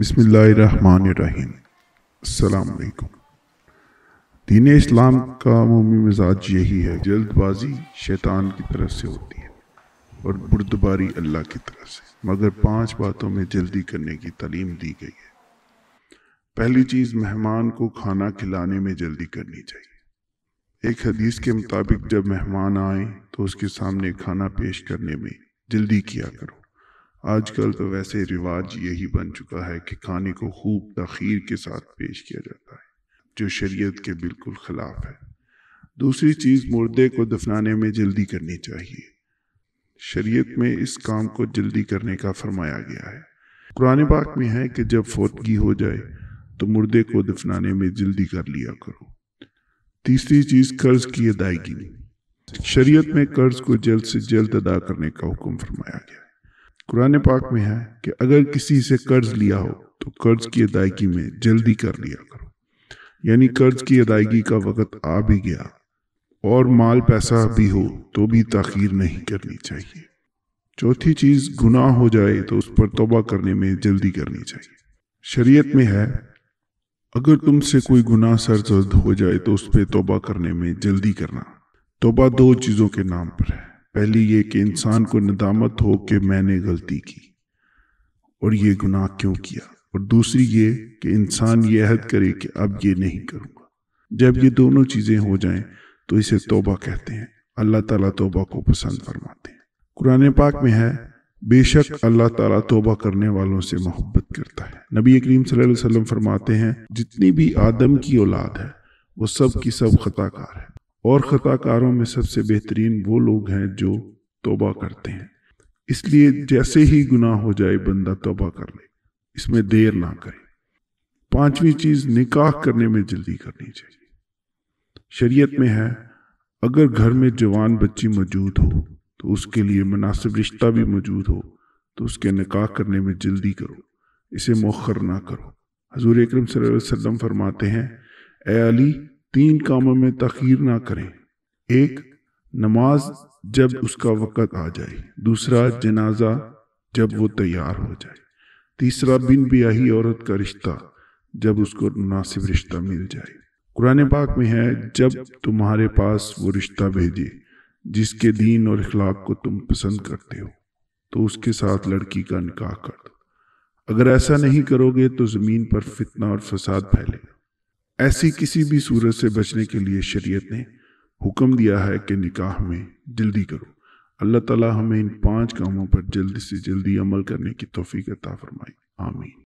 बसमीम अलकुम दीन इस्लाम का मोमी मिजाज यही है जल्दबाजी शैतान की तरफ से होती है और बुर्दबारी अल्लाह की तरफ से मगर पांच बातों में जल्दी करने की तालीम दी गई है पहली चीज़ मेहमान को खाना खिलाने में जल्दी करनी चाहिए एक हदीस के मुताबिक जब मेहमान आए तो उसके सामने खाना पेश करने में जल्दी किया करो आजकल तो वैसे रिवाज यही बन चुका है कि खाने को खूब तखीर के साथ पेश किया जाता है जो शरीयत के बिल्कुल ख़िलाफ़ है दूसरी चीज़ मुर्दे को दफनाने में जल्दी करनी चाहिए शरीयत में इस काम को जल्दी करने का फरमाया गया है कुरान पाक में है कि जब फोतगी हो जाए तो मुर्दे को दफनाने में जल्दी कर लिया करो तीसरी चीज़ कर्ज की अदायगी शरीयत में कर्ज को जल्द से जल्द अदा करने का हुक्म फरमाया गया कुरान पाक में है कि अगर किसी से कर्ज लिया हो तो कर्ज की अदायगी में जल्दी कर लिया करो यानी कर्ज की अदायगी का वक्त आ भी गया और माल पैसा भी हो तो भी तखीर नहीं करनी चाहिए चौथी चीज़ गुनाह हो जाए तो उस पर तोबा करने में जल्दी करनी चाहिए शरीयत में है अगर तुमसे कोई गुनाह सरजर्द हो जाए तो उस पर तोबा करने में जल्दी करना तोबा दो चीज़ों के नाम पर है पहली ये कि इंसान को नदामत हो कि मैंने गलती की और ये गुनाह क्यों किया और दूसरी ये कि इंसान ये अहद करे कि अब ये नहीं करूँगा जब ये दोनों चीज़ें हो जाएं तो इसे तोबा कहते हैं अल्लाह ताला तोबा को पसंद फरमाते हैं कुरान पाक में है बेशक अल्लाह ताला तोबा करने वालों से मोहब्बत करता है नबी करीम वसल्लम फरमाते हैं जितनी भी आदम की औलाद है वो सब की सब खताकार है और ख़ताकारों में सबसे बेहतरीन वो लोग हैं जो तोबा करते हैं इसलिए जैसे ही गुनाह हो जाए बंदा तोबा कर ले इसमें देर ना करे पांचवी चीज़ निकाह करने में जल्दी करनी चाहिए शरीयत में है अगर घर में जवान बच्ची मौजूद हो तो उसके लिए मुनासिब रिश्ता भी मौजूद हो तो उसके निकाह करने में जल्दी करो इसे मौखर ना करो हजूर अक्रम वसम फरमाते हैं ए अली तीन कामों में तखीर ना करें एक नमाज जब उसका वक़्त आ जाए दूसरा जनाजा जब वो तैयार हो जाए तीसरा बिन ब्याही औरत का रिश्ता जब उसको मुनासिब रिश्ता मिल जाए कुरान पाक में है जब तुम्हारे पास वो रिश्ता भेजे जिसके दीन और अखलाक को तुम पसंद करते हो तो उसके साथ लड़की का निकाह कर दो अगर ऐसा नहीं करोगे तो ज़मीन पर फितना और फसाद फैलेगा ऐसी किसी भी सूरत से बचने के लिए शरीयत ने हुक्म दिया है कि निकाह में जल्दी करो अल्लाह ताला हमें इन पांच कामों पर जल्द से जल्दी अमल करने की तोफ़ी अता फरमाए आमीन